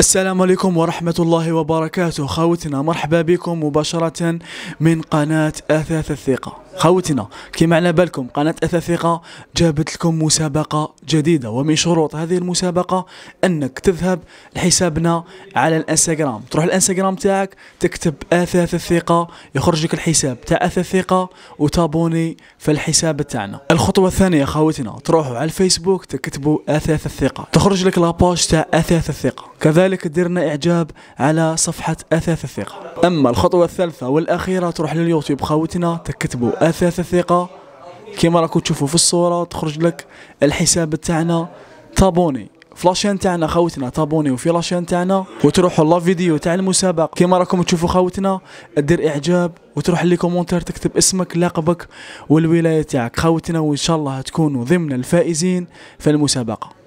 السلام عليكم ورحمة الله وبركاته خوتنا مرحبا بكم مباشرة من قناة أثاث الثقة خوتنا كما على بالكم قناة أثاثقة جابت لكم مسابقة جديدة ومن شروط هذه المسابقة أنك تذهب لحسابنا على الانستغرام تروح الانستغرام تاعك تكتب أثاث الثقة يخرج لك الحساب تاع أثاث الثقة وتابوني في الحساب تاعنا الخطوة الثانية خوتنا تروحوا على الفيسبوك تكتبوا أثاث الثقة تخرج لك لاباج تاع أثاث الثقة كذلك ديرنا إعجاب على صفحة أثاث الثقة اما الخطوه الثالثه والاخيره تروح لليوتيوب خاوتنا تكتبوا اثاث الثقه كما راكم تشوفوا في الصوره تخرج لك الحساب تاعنا تابوني فلاشين تاعنا خوتنا تابوني وفي لاشين تاعنا وتروحوا لا فيديو تاع المسابقه كيما راكم تشوفوا خوتنا دير اعجاب وتروح لي كومونتير تكتب اسمك لقبك والولايه تاعك خوتنا وان شاء الله تكونوا ضمن الفائزين في المسابقه